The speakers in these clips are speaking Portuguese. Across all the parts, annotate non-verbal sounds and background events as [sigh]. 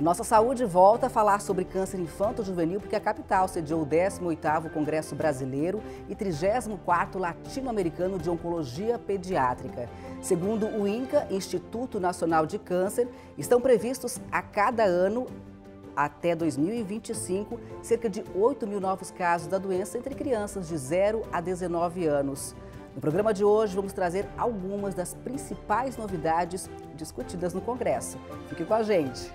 Nossa Saúde volta a falar sobre câncer infanto-juvenil porque a capital sediou o 18º Congresso Brasileiro e 34º Latino-Americano de Oncologia Pediátrica. Segundo o INCA, Instituto Nacional de Câncer, estão previstos a cada ano até 2025, cerca de 8 mil novos casos da doença entre crianças de 0 a 19 anos. No programa de hoje, vamos trazer algumas das principais novidades discutidas no Congresso. Fique com a gente!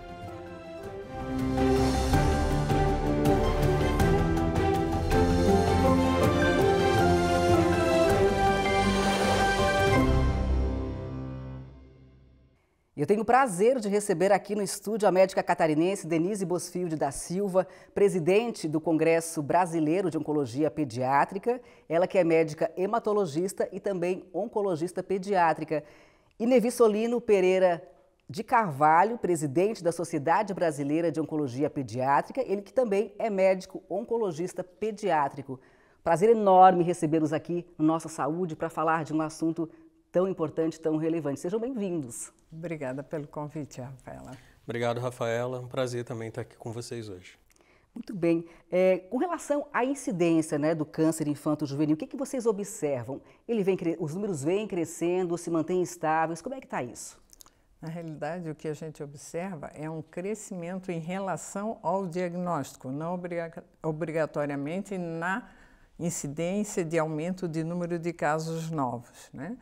Eu tenho o prazer de receber aqui no estúdio a médica catarinense Denise Bosfield da Silva, presidente do Congresso Brasileiro de Oncologia Pediátrica, ela que é médica hematologista e também oncologista pediátrica. E Nevi Solino Pereira de Carvalho, presidente da Sociedade Brasileira de Oncologia Pediátrica, ele que também é médico oncologista pediátrico. Prazer enorme recebê-los aqui no Nossa Saúde para falar de um assunto tão importante, tão relevante. Sejam bem-vindos. Obrigada pelo convite, Rafaela. Obrigado, Rafaela. Um prazer também estar aqui com vocês hoje. Muito bem. É, com relação à incidência né, do câncer infanto-juvenil, o que, que vocês observam? Ele vem, os números vêm crescendo, se mantêm estáveis, como é que está isso? Na realidade, o que a gente observa é um crescimento em relação ao diagnóstico, não obrigatoriamente na incidência de aumento de número de casos novos, né?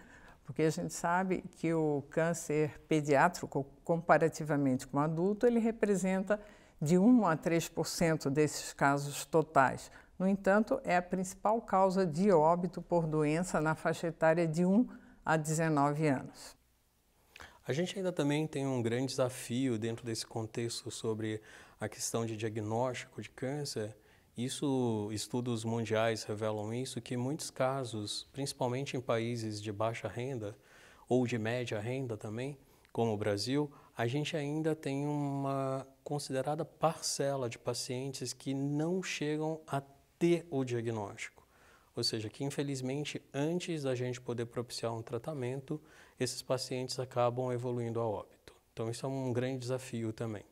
Porque a gente sabe que o câncer pediátrico, comparativamente com o adulto, ele representa de 1 a 3% desses casos totais. No entanto, é a principal causa de óbito por doença na faixa etária de 1 a 19 anos. A gente ainda também tem um grande desafio dentro desse contexto sobre a questão de diagnóstico de câncer. Isso, estudos mundiais revelam isso, que muitos casos, principalmente em países de baixa renda ou de média renda também, como o Brasil, a gente ainda tem uma considerada parcela de pacientes que não chegam a ter o diagnóstico. Ou seja, que infelizmente antes da gente poder propiciar um tratamento, esses pacientes acabam evoluindo a óbito. Então, isso é um grande desafio também.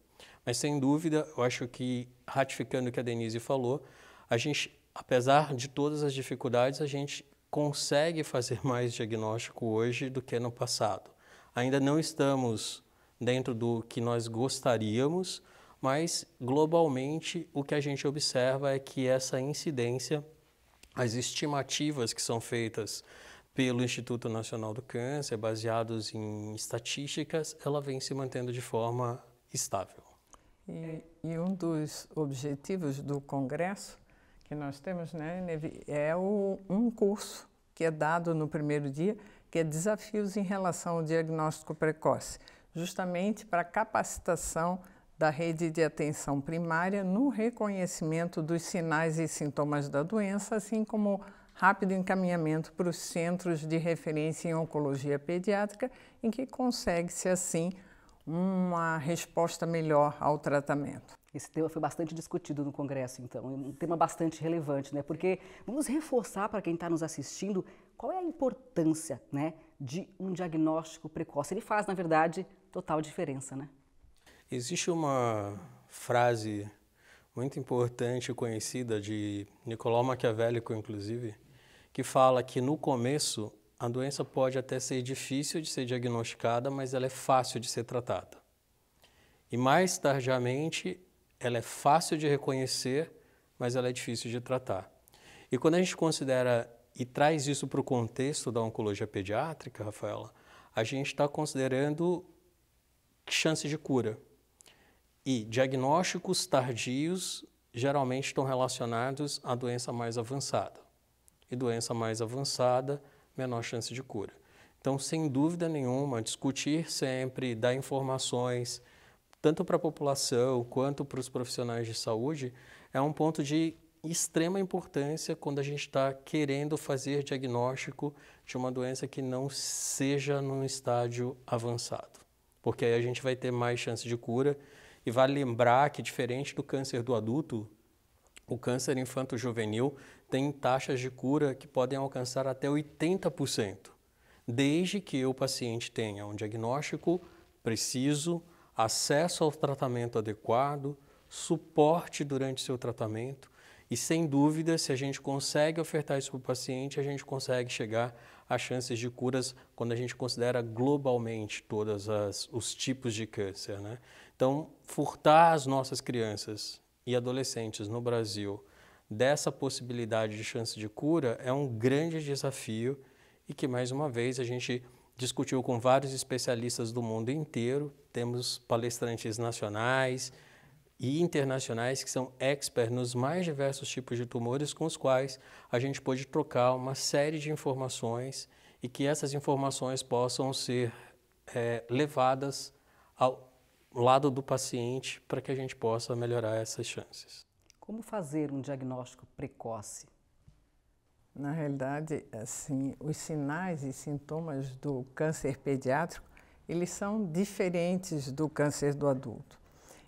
Mas, sem dúvida, eu acho que, ratificando o que a Denise falou, a gente, apesar de todas as dificuldades, a gente consegue fazer [laughs] mais diagnóstico hoje do que no passado. Ainda não estamos dentro do que nós gostaríamos, mas globalmente o que a gente observa é que essa incidência, as estimativas que são feitas pelo Instituto Nacional do Câncer, baseados em estatísticas, ela vem se mantendo de forma estável. E, e um dos objetivos do Congresso que nós temos, né, é o, um curso que é dado no primeiro dia, que é Desafios em Relação ao Diagnóstico Precoce, justamente para capacitação da rede de atenção primária no reconhecimento dos sinais e sintomas da doença, assim como rápido encaminhamento para os centros de referência em oncologia pediátrica, em que consegue-se, assim, uma resposta melhor ao tratamento. Esse tema foi bastante discutido no Congresso, então, um tema bastante relevante, né? Porque vamos reforçar para quem está nos assistindo qual é a importância, né, de um diagnóstico precoce. Ele faz, na verdade, total diferença, né? Existe uma frase muito importante, conhecida de Nicolau Maquiavélico, inclusive, que fala que no começo a doença pode até ser difícil de ser diagnosticada, mas ela é fácil de ser tratada. E mais tardiamente, ela é fácil de reconhecer, mas ela é difícil de tratar. E quando a gente considera e traz isso para o contexto da oncologia pediátrica, Rafaela, a gente está considerando chances de cura. E diagnósticos tardios geralmente estão relacionados à doença mais avançada e doença mais avançada, menor chance de cura. Então, sem dúvida nenhuma, discutir sempre, dar informações, tanto para a população quanto para os profissionais de saúde, é um ponto de extrema importância quando a gente está querendo fazer diagnóstico de uma doença que não seja num estágio avançado, porque aí a gente vai ter mais chance de cura. E vale lembrar que, diferente do câncer do adulto, o câncer infanto-juvenil tem taxas de cura que podem alcançar até 80%, desde que o paciente tenha um diagnóstico preciso, acesso ao tratamento adequado, suporte durante seu tratamento e, sem dúvida, se a gente consegue ofertar isso para o paciente, a gente consegue chegar a chances de curas quando a gente considera globalmente todos os tipos de câncer. Né? Então, furtar as nossas crianças e adolescentes no Brasil dessa possibilidade de chance de cura é um grande desafio e que, mais uma vez, a gente discutiu com vários especialistas do mundo inteiro, temos palestrantes nacionais e internacionais que são experts nos mais diversos tipos de tumores com os quais a gente pode trocar uma série de informações e que essas informações possam ser é, levadas ao lado do paciente para que a gente possa melhorar essas chances. Como fazer um diagnóstico precoce? Na realidade, assim, os sinais e sintomas do câncer pediátrico, eles são diferentes do câncer do adulto.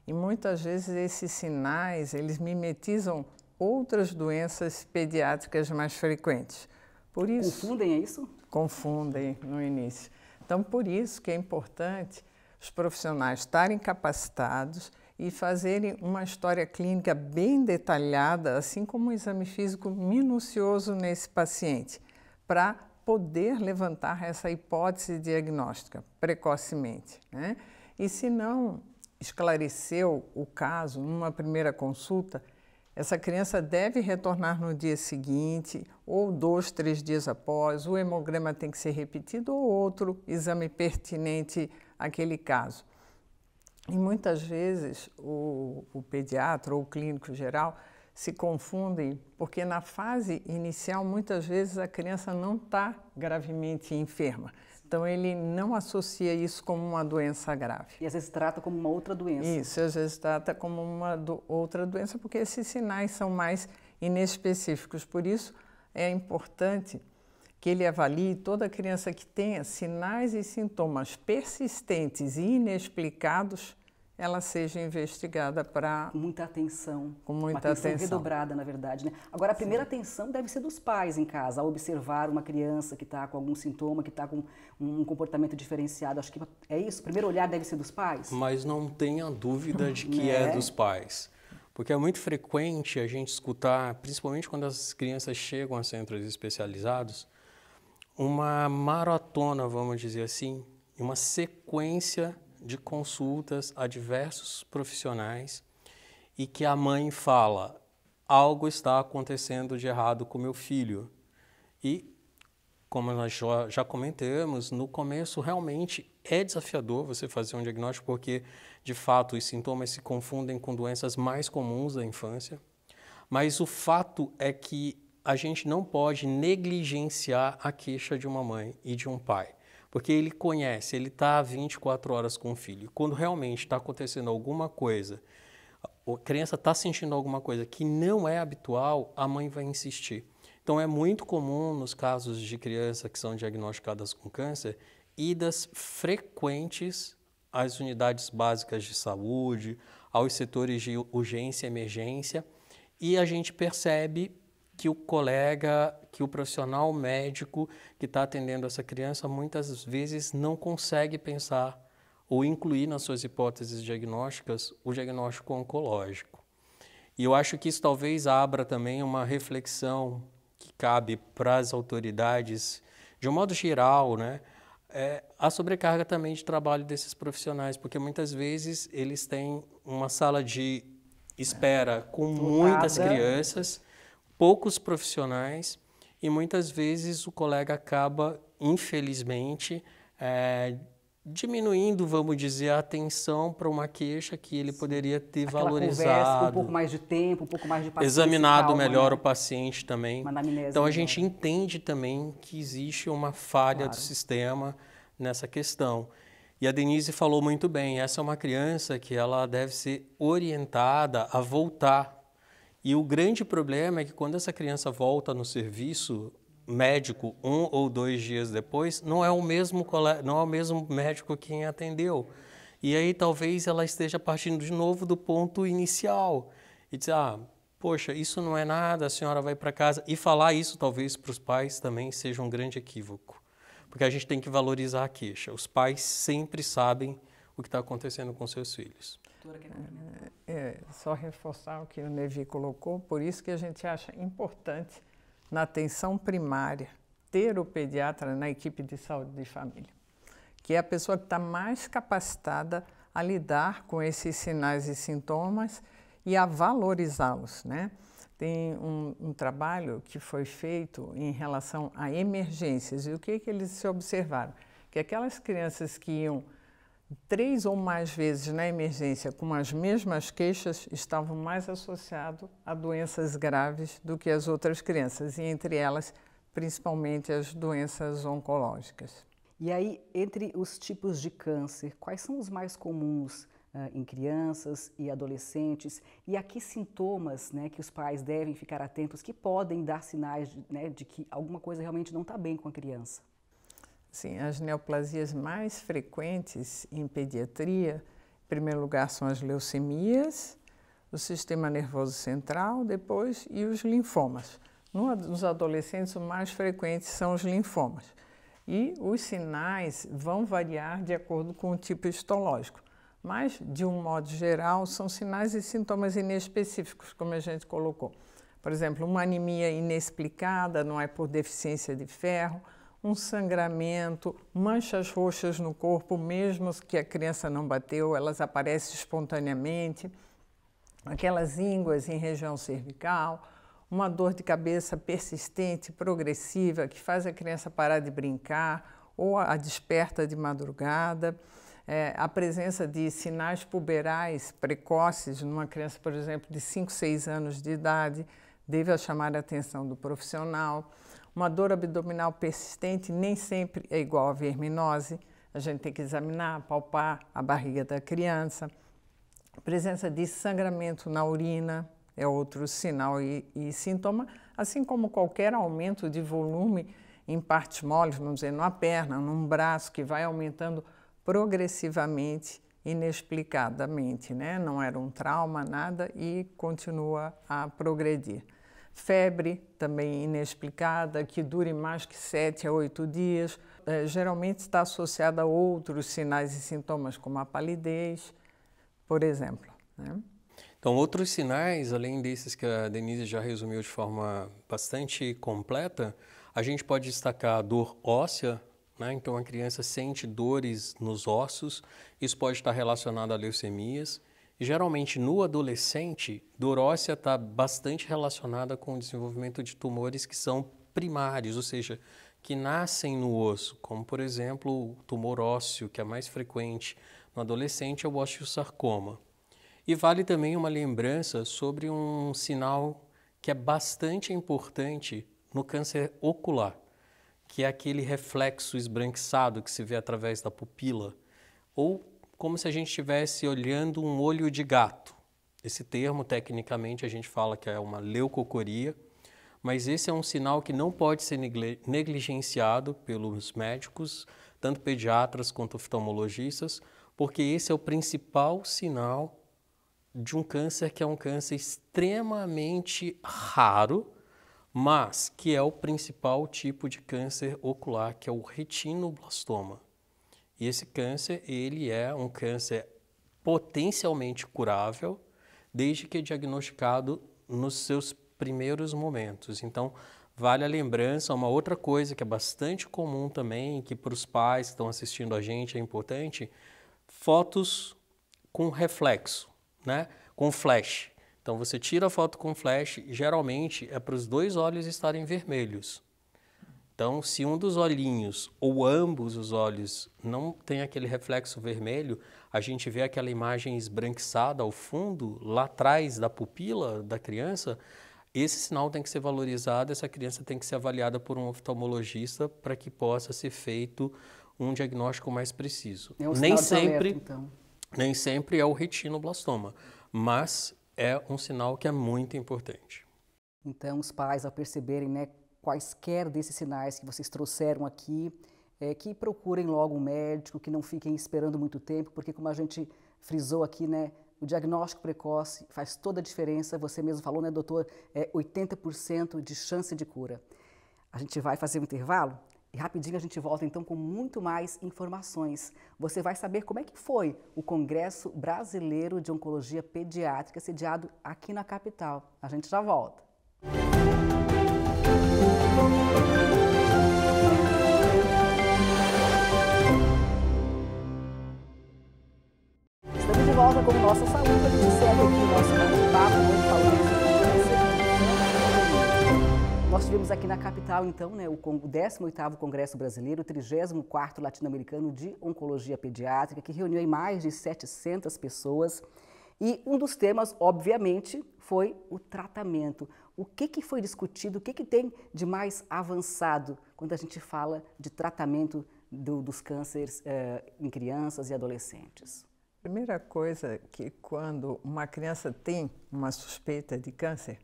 E muitas vezes esses sinais, eles mimetizam outras doenças pediátricas mais frequentes. Por isso, confundem é isso? Confundem no início. Então, por isso que é importante os profissionais estarem capacitados e fazerem uma história clínica bem detalhada, assim como um exame físico minucioso nesse paciente, para poder levantar essa hipótese diagnóstica precocemente. Né? E se não esclareceu o caso numa primeira consulta, essa criança deve retornar no dia seguinte ou dois, três dias após. O hemograma tem que ser repetido ou outro exame pertinente aquele caso. E muitas vezes o, o pediatra ou o clínico geral se confundem, porque na fase inicial muitas vezes a criança não está gravemente enferma. Então ele não associa isso como uma doença grave. E às vezes trata como uma outra doença. Isso, às vezes trata como uma do, outra doença, porque esses sinais são mais inespecíficos. Por isso é importante que ele avalie toda criança que tenha sinais e sintomas persistentes e inexplicados, ela seja investigada para muita atenção, com muita uma atenção, atenção redobrada, na verdade. Né? Agora, a primeira Sim. atenção deve ser dos pais em casa ao observar uma criança que está com algum sintoma, que está com um comportamento diferenciado. Acho que é isso. O primeiro olhar deve ser dos pais. Mas não tenha dúvida de que é? [laughs] é dos pais. Porque é muito frequente a gente escutar, principalmente quando as crianças chegam a centros especializados, uma maratona, vamos dizer assim, uma sequência de consultas a diversos profissionais e que a mãe fala: algo está acontecendo de errado com meu filho. E, como nós já, já comentamos, no começo realmente é desafiador você fazer um diagnóstico, porque de fato os sintomas se confundem com doenças mais comuns da infância. Mas o fato é que a gente não pode negligenciar a queixa de uma mãe e de um pai. Porque ele conhece, ele está 24 horas com o filho. Quando realmente está acontecendo alguma coisa, a criança está sentindo alguma coisa que não é habitual, a mãe vai insistir. Então é muito comum nos casos de crianças que são diagnosticadas com câncer, idas frequentes às unidades básicas de saúde, aos setores de urgência e emergência, e a gente percebe que o colega, que o profissional médico que está atendendo essa criança muitas vezes não consegue pensar ou incluir nas suas hipóteses diagnósticas o diagnóstico oncológico. E eu acho que isso talvez abra também uma reflexão que cabe para as autoridades, de um modo geral, né? É, a sobrecarga também de trabalho desses profissionais, porque muitas vezes eles têm uma sala de espera com muitas crianças poucos profissionais e muitas vezes o colega acaba, infelizmente, é, diminuindo, vamos dizer, a atenção para uma queixa que ele poderia ter Aquela valorizado. Conversa, um pouco mais de tempo, um pouco mais de paciência. Examinado calma, né? melhor né? o paciente também. Então a gente entende também que existe uma falha claro. do sistema nessa questão. E a Denise falou muito bem, essa é uma criança que ela deve ser orientada a voltar e o grande problema é que quando essa criança volta no serviço médico um ou dois dias depois, não é o mesmo, não é o mesmo médico quem atendeu. E aí talvez ela esteja partindo de novo do ponto inicial e dizer, ah, poxa, isso não é nada, a senhora vai para casa. E falar isso talvez para os pais também seja um grande equívoco, porque a gente tem que valorizar a queixa. Os pais sempre sabem o que está acontecendo com seus filhos cultura que é É, só reforçar o que o Nevi colocou, por isso que a gente acha importante na atenção primária ter o pediatra na equipe de saúde de família, que é a pessoa que está mais capacitada a lidar com esses sinais e sintomas e a valorizá-los, né? Tem um, um, trabalho que foi feito em relação a emergências e o que, que eles se observaram? Que aquelas crianças que iam três ou mais vezes na emergência com as mesmas queixas estavam mais associados a doenças graves do que as outras crianças, e entre elas, principalmente as doenças oncológicas. E aí, entre os tipos de câncer, quais são os mais comuns ah, em crianças e adolescentes? E a que sintomas né, que os pais devem ficar atentos que podem dar sinais de, né, de que alguma coisa realmente não está bem com a criança? Sim, as neoplasias mais frequentes em pediatria, em primeiro lugar, são as leucemias, o sistema nervoso central, depois, e os linfomas. Nos adolescentes, o mais frequente são os linfomas. E os sinais vão variar de acordo com o tipo histológico, mas, de um modo geral, são sinais e sintomas inespecíficos, como a gente colocou. Por exemplo, uma anemia inexplicada não é por deficiência de ferro, um sangramento, manchas roxas no corpo, mesmo que a criança não bateu, elas aparecem espontaneamente, aquelas ínguas em região cervical, uma dor de cabeça persistente, progressiva, que faz a criança parar de brincar ou a desperta de madrugada. É, a presença de sinais puberais precoces numa criança, por exemplo, de 5, 6 anos de idade, deve chamar a atenção do profissional. Uma dor abdominal persistente nem sempre é igual à verminose. A gente tem que examinar, palpar a barriga da criança. presença de sangramento na urina é outro sinal e, e sintoma, assim como qualquer aumento de volume em partes moles, vamos dizer, numa perna, num braço, que vai aumentando progressivamente, inexplicadamente, né? Não era um trauma, nada, e continua a progredir febre também inexplicada, que dure mais que sete a oito dias. Eh, geralmente está associada a outros sinais e sintomas, como a palidez, por exemplo. Né? Então, outros sinais, além desses que a Denise já resumiu de forma bastante completa, a gente pode destacar a dor óssea, né? então a criança sente dores nos ossos, isso pode estar relacionado a leucemias, geralmente no adolescente, dorócia está bastante relacionada com o desenvolvimento de tumores que são primários, ou seja, que nascem no osso, como por exemplo o tumor ósseo, que é mais frequente no adolescente, é o osteosarcoma. E vale também uma lembrança sobre um sinal que é bastante importante no câncer ocular, que é aquele reflexo esbranquiçado que se vê através da pupila, ou como se a gente estivesse olhando um olho de gato. Esse termo, tecnicamente, a gente fala que é uma leucocoria, mas esse é um sinal que não pode ser negligenciado pelos médicos, tanto pediatras quanto oftalmologistas, porque esse é o principal sinal de um câncer que é um câncer extremamente raro, mas que é o principal tipo de câncer ocular, que é o retinoblastoma. E esse câncer, ele é um câncer potencialmente curável, desde que é diagnosticado nos seus primeiros momentos. Então, vale a lembrança, uma outra coisa que é bastante comum também, que para os pais que estão assistindo a gente é importante, fotos com reflexo, né? com flash. Então, você tira a foto com flash, geralmente é para os dois olhos estarem vermelhos. Então, se um dos olhinhos ou ambos os olhos não tem aquele reflexo vermelho, a gente vê aquela imagem esbranquiçada ao fundo, lá atrás da pupila da criança, esse sinal tem que ser valorizado, essa criança tem que ser avaliada por um oftalmologista para que possa ser feito um diagnóstico mais preciso. É um nem sempre, alerta, então. nem sempre é o retinoblastoma, mas é um sinal que é muito importante. Então, os pais ao perceberem, né, quaisquer desses sinais que vocês trouxeram aqui, é, que procurem logo um médico, que não fiquem esperando muito tempo, porque como a gente frisou aqui, né, o diagnóstico precoce faz toda a diferença. Você mesmo falou, né, doutor, é 80% de chance de cura. A gente vai fazer um intervalo e rapidinho a gente volta então com muito mais informações. Você vai saber como é que foi o Congresso Brasileiro de Oncologia Pediátrica sediado aqui na capital. A gente já volta. Estamos de volta com Nossa Saúde, a gente segue aqui o nosso bate-papo, né, nós tivemos aqui na capital, então, né, o 18º Congresso Brasileiro, 34º Latino-Americano de Oncologia Pediátrica, que reuniu aí mais de 700 pessoas. E um dos temas, obviamente, foi o tratamento. O que, que foi discutido, o que, que tem de mais avançado quando a gente fala de tratamento do, dos cânceres eh, em crianças e adolescentes? Primeira coisa que quando uma criança tem uma suspeita de câncer,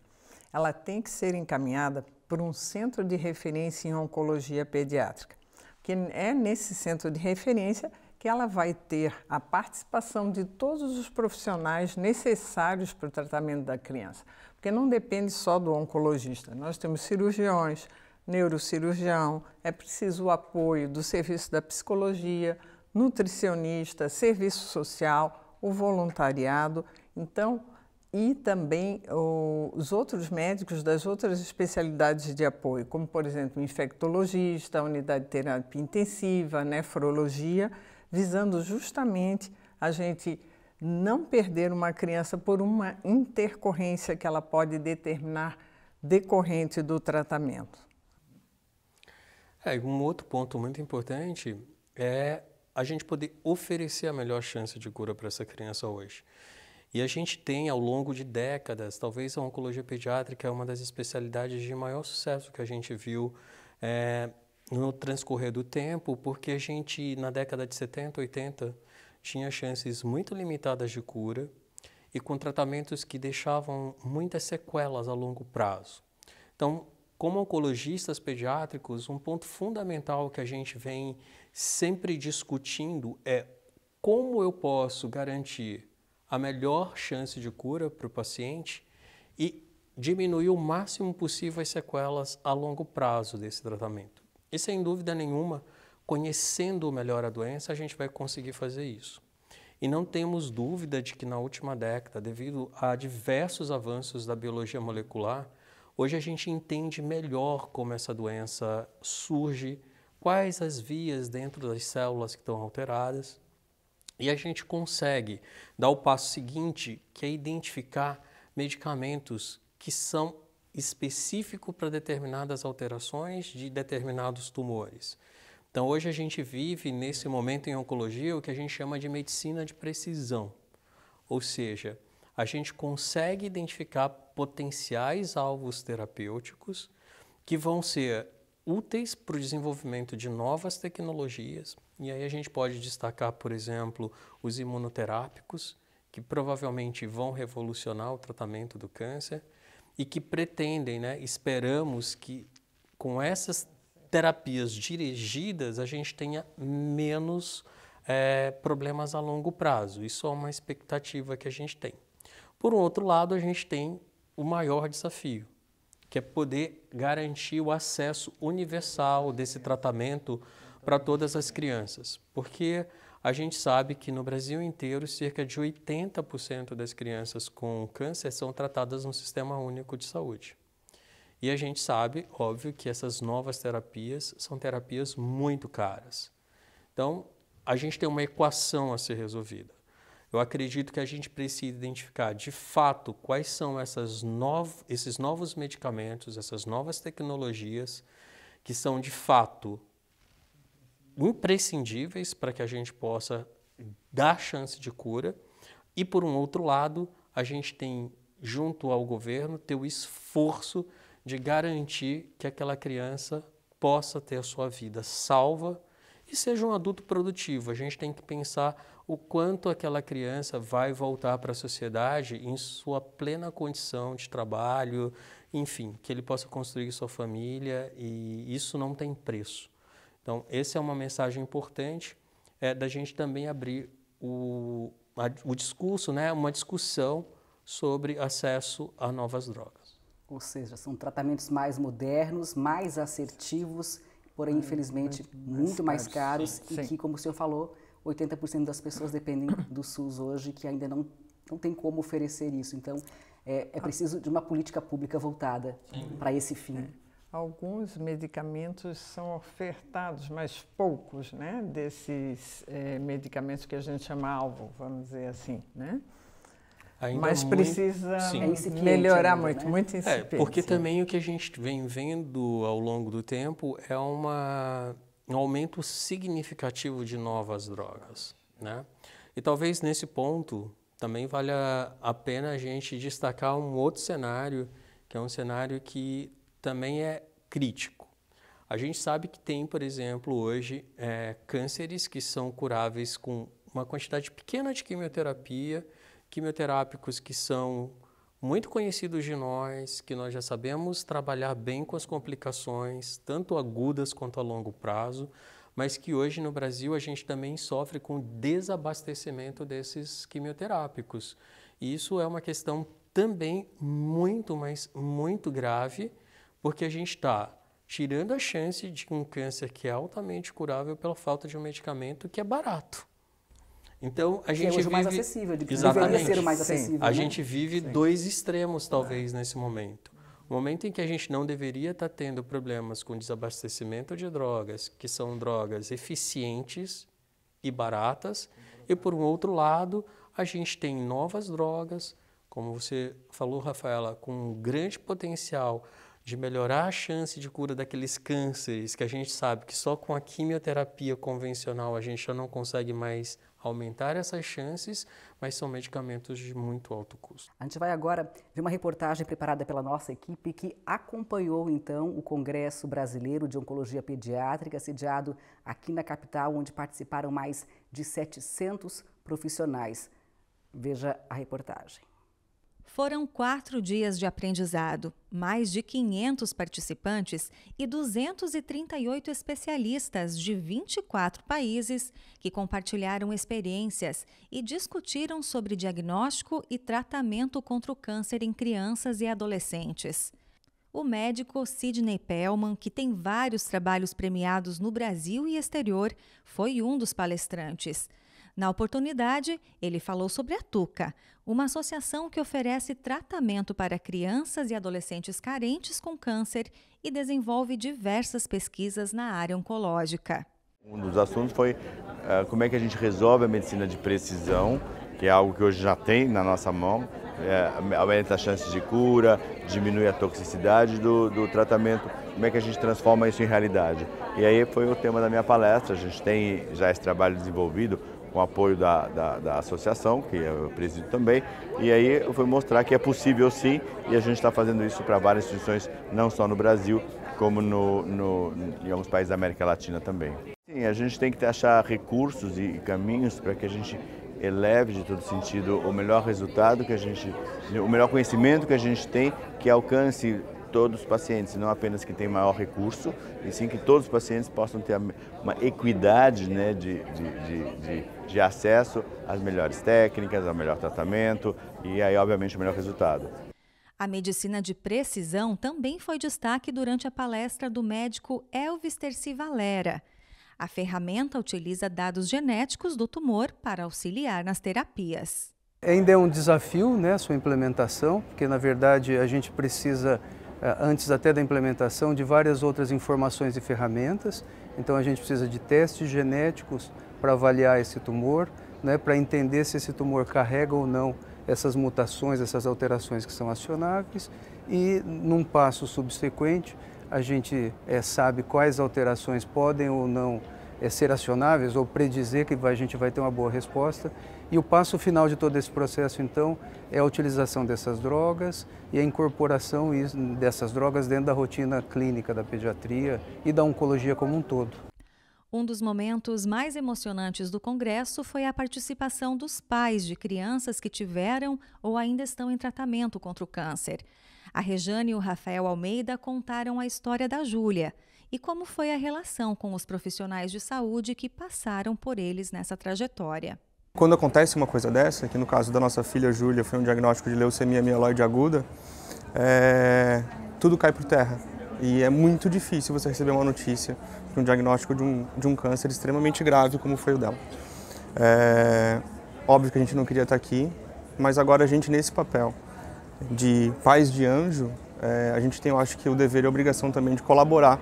ela tem que ser encaminhada por um centro de referência em oncologia pediátrica, que é nesse centro de referência que ela vai ter a participação de todos os profissionais necessários para o tratamento da criança, porque não depende só do oncologista. Nós temos cirurgiões, neurocirurgião, é preciso o apoio do serviço da psicologia, nutricionista, serviço social, o voluntariado, então e também os outros médicos das outras especialidades de apoio, como por exemplo infectologista, unidade de terapia intensiva, nefrologia, visando justamente a gente não perder uma criança por uma intercorrência que ela pode determinar decorrente do tratamento. É, um outro ponto muito importante é a gente poder oferecer a melhor chance de cura para essa criança hoje. E a gente tem, ao longo de décadas, talvez a oncologia pediátrica é uma das especialidades de maior sucesso que a gente viu é, no transcorrer do tempo, porque a gente, na década de 70, 80, tinha chances muito limitadas de cura e com tratamentos que deixavam muitas sequelas a longo prazo. Então, como oncologistas pediátricos, um ponto fundamental que a gente vem sempre discutindo é como eu posso garantir a melhor chance de cura para o paciente e diminuir o máximo possível as sequelas a longo prazo desse tratamento. E sem dúvida nenhuma, conhecendo melhor a doença, a gente vai conseguir fazer isso. E não temos dúvida de que na última década, devido a diversos avanços da biologia molecular, hoje a gente entende melhor como essa doença surge, quais as vias dentro das células que estão alteradas, e a gente consegue dar o passo seguinte, que é identificar medicamentos que são específico para determinadas alterações de determinados tumores. Então, hoje a gente vive nesse momento em oncologia o que a gente chama de medicina de precisão. Ou seja, a gente consegue identificar potenciais alvos terapêuticos que vão ser úteis para o desenvolvimento de novas tecnologias. E aí a gente pode destacar, por exemplo, os imunoterápicos, que provavelmente vão revolucionar o tratamento do câncer e que pretendem, né? Esperamos que com essas terapias dirigidas a gente tenha menos é, problemas a longo prazo. Isso é uma expectativa que a gente tem. Por outro lado, a gente tem o maior desafio, que é poder garantir o acesso universal desse tratamento para todas as crianças, porque a gente sabe que no Brasil inteiro, cerca de 80% das crianças com câncer são tratadas no Sistema Único de Saúde. E a gente sabe, óbvio, que essas novas terapias são terapias muito caras. Então, a gente tem uma equação a ser resolvida. Eu acredito que a gente precisa identificar de fato quais são essas esses novos medicamentos, essas novas tecnologias que são de fato imprescindíveis para que a gente possa dar chance de cura. E por um outro lado, a gente tem junto ao governo ter o esforço de garantir que aquela criança possa ter a sua vida salva e seja um adulto produtivo. A gente tem que pensar o quanto aquela criança vai voltar para a sociedade em sua plena condição de trabalho, enfim, que ele possa construir sua família e isso não tem preço. Então, essa é uma mensagem importante é, da gente também abrir o, a, o discurso, né, uma discussão sobre acesso a novas drogas. Ou seja, são tratamentos mais modernos, mais assertivos, porém, é, infelizmente, mais muito mais caros, caros sim, e sim. que, como o senhor falou, 80% das pessoas dependem [coughs] do SUS hoje, que ainda não, não tem como oferecer isso. Então, é, é ah. preciso de uma política pública voltada para esse fim. É. Alguns medicamentos são ofertados, mas poucos, né? Desses eh, medicamentos que a gente chama alvo, vamos dizer assim, né? Ainda mas muito, precisa é melhorar ainda, muito, né? muito é, incipiente. É, porque também o que a gente vem vendo ao longo do tempo é uma, um aumento significativo de novas drogas, né? E talvez nesse ponto também valha a pena a gente destacar um outro cenário, que é um cenário que também é crítico. A gente sabe que tem, por exemplo, hoje é, cânceres que são curáveis com uma quantidade pequena de quimioterapia, quimioterápicos que são muito conhecidos de nós, que nós já sabemos trabalhar bem com as complicações, tanto agudas quanto a longo prazo, mas que hoje no Brasil a gente também sofre com desabastecimento desses quimioterápicos. E isso é uma questão também muito, mas muito grave porque a gente está tirando a chance de um câncer que é altamente curável pela falta de um medicamento que é barato. Então a é gente é hoje vive mais acessível, de exatamente. ser o mais acessível. Sim. A né? gente vive Sim. dois extremos é. talvez nesse momento. O momento em que a gente não deveria estar tá tendo problemas com desabastecimento de drogas, que são drogas eficientes e baratas, e por um outro lado, a gente tem novas drogas, como você falou, Rafaela, com um grande potencial de melhorar a chance de cura daqueles cânceres que a gente sabe que só com a quimioterapia convencional a gente já não consegue mais aumentar essas chances, mas são medicamentos de muito alto custo. A gente vai agora ver uma reportagem preparada pela nossa equipe que acompanhou então o Congresso Brasileiro de Oncologia Pediátrica, sediado aqui na capital, onde participaram mais de 700 profissionais. Veja a reportagem. Foram quatro dias de aprendizado, mais de 500 participantes e 238 especialistas de 24 países que compartilharam experiências e discutiram sobre diagnóstico e tratamento contra o câncer em crianças e adolescentes. O médico Sidney Pellman, que tem vários trabalhos premiados no Brasil e exterior, foi um dos palestrantes. Na oportunidade, ele falou sobre a tuca, uma associação que oferece tratamento para crianças e adolescentes carentes com câncer e desenvolve diversas pesquisas na área oncológica. Um dos assuntos foi uh, como é que a gente resolve a medicina de precisão, que é algo que hoje já tem na nossa mão, é, aumenta as chances de cura, diminui a toxicidade do, do, tratamento, como é que a gente transforma isso em realidade. E aí foi o tema da minha palestra, a gente tem já esse trabalho desenvolvido com apoio da, da, da, associação, que eu é presido também, e aí eu fui mostrar que é possível sim, e a gente está fazendo isso para várias instituições, não só no Brasil, como no, no, em alguns países da América Latina também. Sim, a gente tem que achar recursos e, e caminhos para que a gente eleve de todo sentido o melhor resultado que a gente, o melhor conhecimento que a gente tem, que alcance todos os pacientes, não apenas que têm maior recurso, e sim que todos os pacientes possam ter uma equidade né, de, de, de, de acesso às melhores técnicas, ao melhor tratamento e aí, obviamente, o melhor resultado. A medicina de precisão também foi destaque durante a palestra do médico Elvis Terci Valera. A ferramenta utiliza dados genéticos do tumor para auxiliar nas terapias. Ainda é um desafio né, sua implementação, porque na verdade a gente precisa eh, antes até da implementação, de várias outras informações e ferramentas. Então a gente precisa de testes genéticos para avaliar esse tumor, né, para entender se esse tumor carrega ou não essas mutações, essas alterações que são acionáveis. E num passo subsequente, a gente é, sabe quais alterações podem ou não é, ser acionáveis ou predizer que a gente vai ter uma boa resposta. E o passo final de todo esse processo, então, é a utilização dessas drogas e a incorporação dessas drogas dentro da rotina clínica da pediatria e da oncologia como um todo. Um dos momentos mais emocionantes do Congresso foi a participação dos pais de crianças que tiveram ou ainda estão em tratamento contra o câncer. A Rejane e o Rafael Almeida contaram a história da Júlia e como foi a relação com os profissionais de saúde que passaram por eles nessa trajetória. Quando acontece uma coisa dessa, que no caso da nossa filha Júlia foi um diagnóstico de leucemia mieloide aguda, é... tudo cai por terra. E é muito difícil você receber uma notícia de um diagnóstico de um, de um câncer extremamente grave como foi o dela. É... Óbvio que a gente não queria estar aqui, mas agora a gente nesse papel de pais de anjo, é... a gente tem, eu acho que, o dever e a obrigação também de colaborar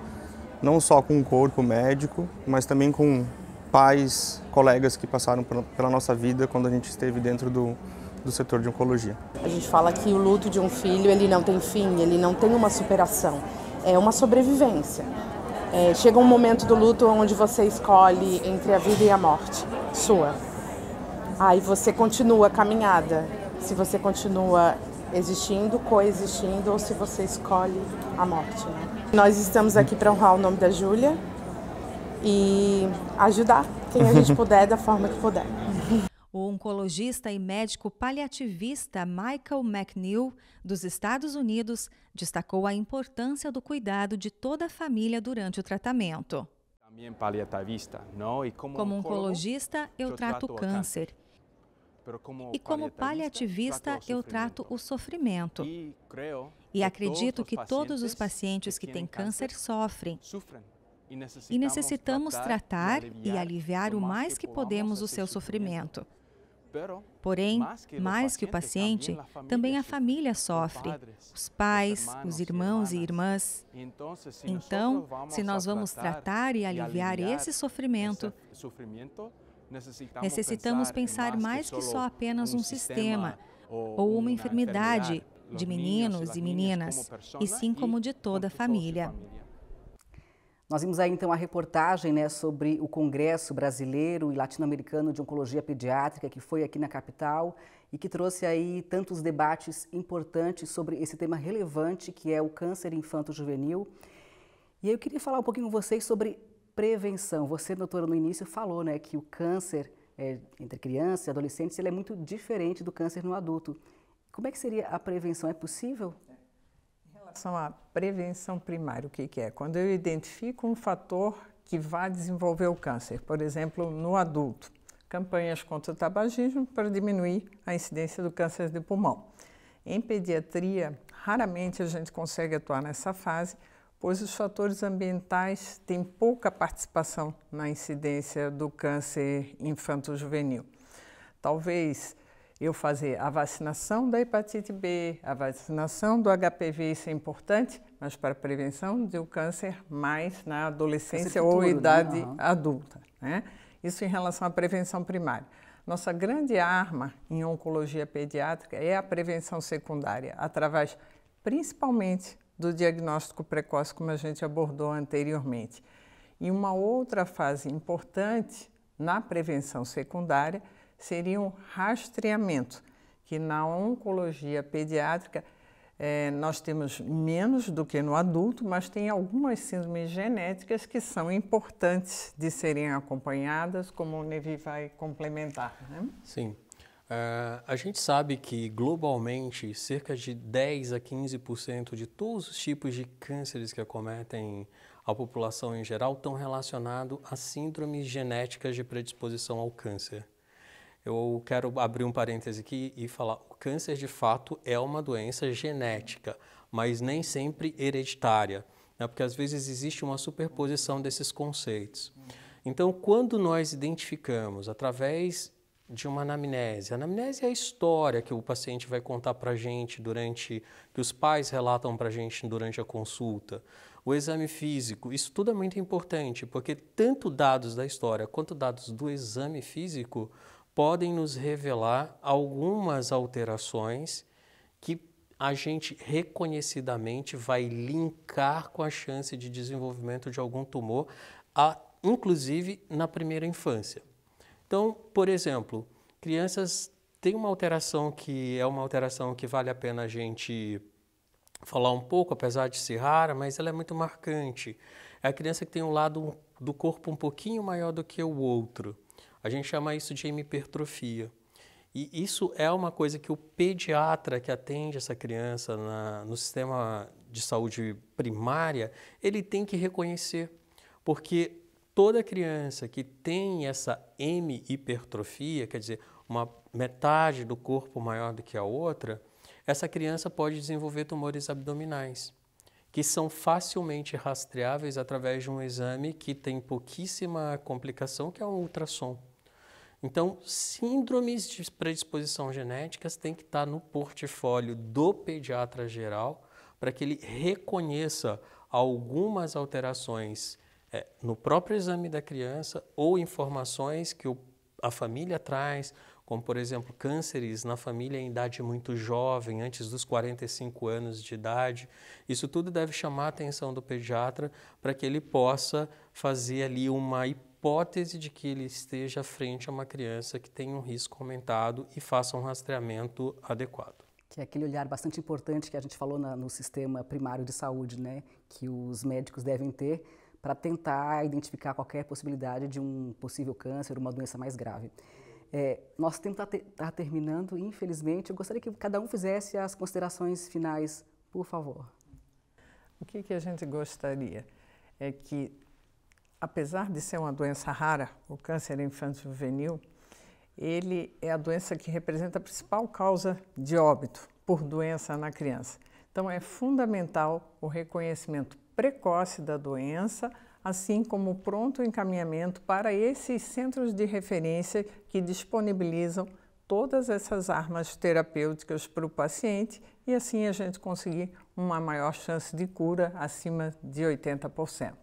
não só com o corpo médico, mas também com pais, colegas que passaram pela nossa vida quando a gente esteve dentro do, do setor de oncologia. A gente fala que o luto de um filho ele não tem fim, ele não tem uma superação, é uma sobrevivência. É, chega um momento do luto onde você escolhe entre a vida e a morte sua. Aí ah, você continua a caminhada, se você continua existindo, coexistindo ou se você escolhe a morte, né? Nós estamos aqui para honrar o nome da Júlia e ajudar quem a gente [laughs] puder, da forma que puder. O oncologista e médico paliativista Michael McNeil, dos Estados Unidos, destacou a importância do cuidado de toda a família durante o tratamento. Como oncologista, eu trato câncer e como paliativista, eu trato o sofrimento. E acredito que todos os pacientes que têm câncer sofrem. E necessitamos tratar e aliviar o mais que podemos o seu sofrimento. Porém, mais que o paciente, também a família sofre, os pais, os irmãos e irmãs. Então, se nós vamos tratar e aliviar esse sofrimento, Necessitamos pensar mais que só apenas um sistema ou uma enfermidade de meninos e meninas, e sim como de toda a família. Nós vimos aí então a reportagem né, sobre o Congresso Brasileiro e Latino-Americano de Oncologia Pediátrica, que foi aqui na capital e que trouxe aí tantos debates importantes sobre esse tema relevante que é o câncer infanto-juvenil. E eu queria falar um pouquinho com vocês sobre prevenção. Você, doutora, no início falou né, que o câncer é, entre crianças e adolescentes ele é muito diferente do câncer no adulto. Como é que seria a prevenção? É possível? É. Em relação à prevenção primária, o que, que é? Quando eu identifico um fator que vai desenvolver o câncer, por exemplo, no adulto, campanhas contra o tabagismo para diminuir a incidência do câncer de pulmão. Em pediatria, raramente a gente consegue atuar nessa fase, pois os fatores ambientais têm pouca participação na incidência do câncer infanto-juvenil. Talvez eu fazer a vacinação da hepatite B, a vacinação do HPV, isso é importante, mas para a prevenção do câncer mais na adolescência futuro, ou né? idade né? uhum. adulta. Né? Isso em relação à prevenção primária. Nossa grande arma em oncologia pediátrica é a prevenção secundária, através principalmente do diagnóstico precoce, como a gente abordou anteriormente. E uma outra fase importante na prevenção secundária seria o um rastreamento, que na oncologia pediátrica eh, nós temos menos do que no adulto, mas tem algumas síndromes genéticas que são importantes de serem acompanhadas, como o Nevi vai complementar. Né? Sim. Uh, a gente sabe que globalmente cerca de 10 a 15% de todos os tipos de cânceres que acometem a população em geral estão relacionados a síndromes genéticas de predisposição ao câncer. Eu quero abrir um parêntese aqui e falar: o câncer de fato é uma doença genética, mas nem sempre hereditária, né? porque às vezes existe uma superposição desses conceitos. Então, quando nós identificamos através de uma anamnese. A anamnese é a história que o paciente vai contar para a gente durante, que os pais relatam para a gente durante a consulta. O exame físico, isso tudo é muito importante, porque tanto dados da história quanto dados do exame físico podem nos revelar algumas alterações que a gente reconhecidamente vai linkar com a chance de desenvolvimento de algum tumor, a, inclusive na primeira infância. Então, por exemplo, crianças têm uma alteração que é uma alteração que vale a pena a gente falar um pouco, apesar de ser rara, mas ela é muito marcante. É a criança que tem um lado do corpo um pouquinho maior do que o outro. A gente chama isso de hipertrofia. E isso é uma coisa que o pediatra que atende essa criança na, no sistema de saúde primária, ele tem que reconhecer, porque toda criança que tem essa M-hipertrofia, quer dizer, uma metade do corpo maior do que a outra, essa criança pode desenvolver tumores abdominais, que são facilmente rastreáveis através de um exame que tem pouquíssima complicação, que é um ultrassom. Então, síndromes de predisposição genéticas têm que estar no portfólio do pediatra geral para que ele reconheça algumas alterações é, no próprio exame da criança ou informações que o, a família traz, como por exemplo cânceres na família em idade muito jovem, antes dos 45 anos de idade. Isso tudo deve chamar a atenção do pediatra para que ele possa fazer ali uma hipótese de que ele esteja frente a uma criança que tem um risco aumentado e faça um rastreamento adequado que é aquele olhar bastante importante que a gente falou na, no sistema primário de saúde, né, que os médicos devem ter para tentar identificar qualquer possibilidade de um possível câncer, uma doença mais grave. É, nosso tempo está te, tá terminando, infelizmente. Eu gostaria que cada um fizesse as considerações finais, por favor. O que, que a gente gostaria é que, apesar de ser uma doença rara, o câncer infantil juvenil, ele é a doença que representa a principal causa de óbito por doença na criança. Então, é fundamental o reconhecimento precoce da doença, assim como o pronto encaminhamento para esses centros de referência que disponibilizam todas essas armas terapêuticas para o paciente e assim a gente conseguir uma maior chance de cura acima de 80%.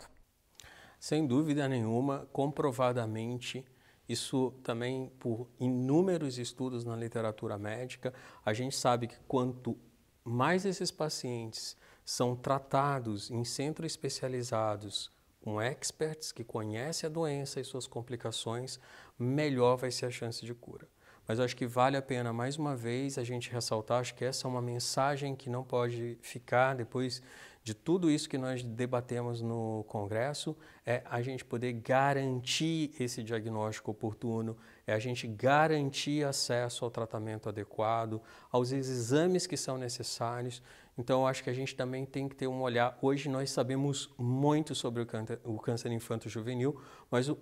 Sem dúvida nenhuma, comprovadamente, isso também por inúmeros estudos na literatura médica, a gente sabe que quanto mais esses pacientes são tratados em centros especializados com experts que conhecem a doença e suas complicações, melhor vai ser a chance de cura. Mas acho que vale a pena, mais uma vez, a gente ressaltar, acho que essa é uma mensagem que não pode ficar depois de tudo isso que nós debatemos no Congresso é a gente poder garantir esse diagnóstico oportuno, é a gente garantir acesso ao tratamento adequado, aos exames que são necessários. Então, acho que a gente também tem que ter um olhar. Hoje nós sabemos muito sobre o câncer, o câncer infanto-juvenil, mas o,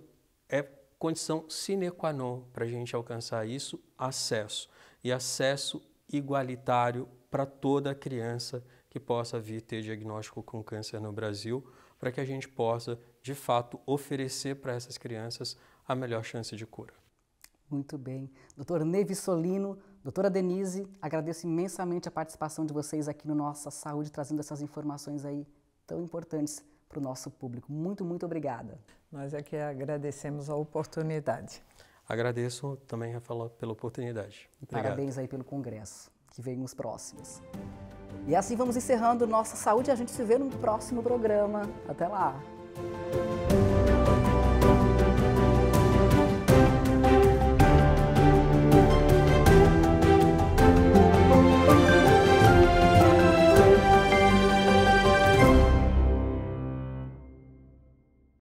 é condição sine qua non para a gente alcançar isso, acesso. E acesso igualitário para toda criança que possa vir ter diagnóstico com câncer no Brasil, para que a gente possa, de fato, oferecer para essas crianças a melhor chance de cura. Muito bem. Doutor Neves Solino, doutora Denise, agradeço imensamente a participação de vocês aqui no Nossa Saúde, trazendo essas informações aí tão importantes para o nosso público. Muito, muito obrigada. Nós é que agradecemos a oportunidade. Agradeço também, Rafaela, pela oportunidade. Parabéns aí pelo Congresso. Que venham os próximos. E assim vamos encerrando nossa saúde a gente se vê no próximo programa. Até lá!